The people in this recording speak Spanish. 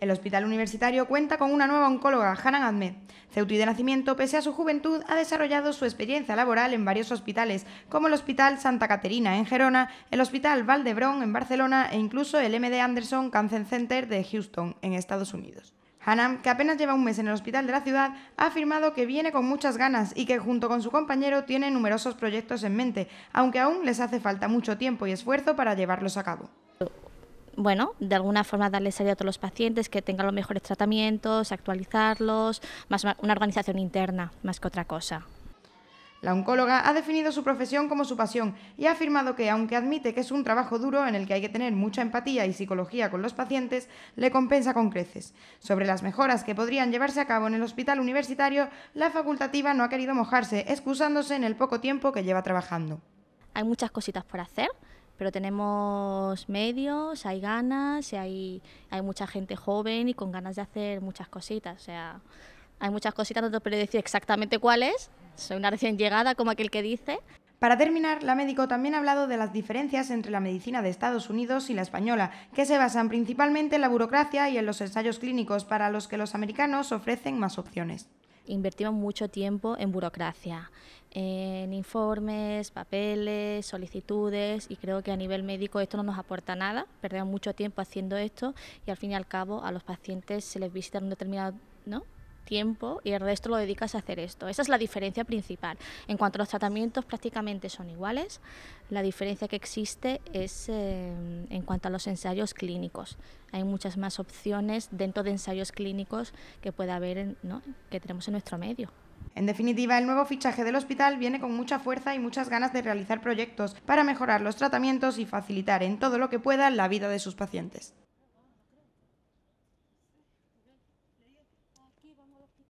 El hospital universitario cuenta con una nueva oncóloga, Hanan Ahmed. Ceuti de nacimiento, pese a su juventud, ha desarrollado su experiencia laboral en varios hospitales, como el Hospital Santa Caterina en Gerona, el Hospital Valdebrón en Barcelona e incluso el MD Anderson Cancer Center de Houston, en Estados Unidos. Hanan, que apenas lleva un mes en el hospital de la ciudad, ha afirmado que viene con muchas ganas y que junto con su compañero tiene numerosos proyectos en mente, aunque aún les hace falta mucho tiempo y esfuerzo para llevarlos a cabo bueno, de alguna forma darle salida a todos los pacientes, que tengan los mejores tratamientos, actualizarlos, más una organización interna más que otra cosa. La oncóloga ha definido su profesión como su pasión y ha afirmado que, aunque admite que es un trabajo duro en el que hay que tener mucha empatía y psicología con los pacientes, le compensa con creces. Sobre las mejoras que podrían llevarse a cabo en el hospital universitario, la facultativa no ha querido mojarse, excusándose en el poco tiempo que lleva trabajando. Hay muchas cositas por hacer, pero tenemos medios, hay ganas, hay, hay mucha gente joven y con ganas de hacer muchas cositas. O sea, hay muchas cositas, no te puedo decir exactamente cuáles. Soy una recién llegada, como aquel que dice. Para terminar, la médico también ha hablado de las diferencias entre la medicina de Estados Unidos y la española, que se basan principalmente en la burocracia y en los ensayos clínicos para los que los americanos ofrecen más opciones invertimos mucho tiempo en burocracia, en informes, papeles, solicitudes y creo que a nivel médico esto no nos aporta nada, perdemos mucho tiempo haciendo esto y al fin y al cabo a los pacientes se les visita en un determinado ¿no? tiempo y el resto lo dedicas a hacer esto. Esa es la diferencia principal. En cuanto a los tratamientos, prácticamente son iguales. La diferencia que existe es eh, en cuanto a los ensayos clínicos. Hay muchas más opciones dentro de ensayos clínicos que puede haber, que tenemos en nuestro medio. En definitiva, el nuevo fichaje del hospital viene con mucha fuerza y muchas ganas de realizar proyectos para mejorar los tratamientos y facilitar en todo lo que pueda la vida de sus pacientes.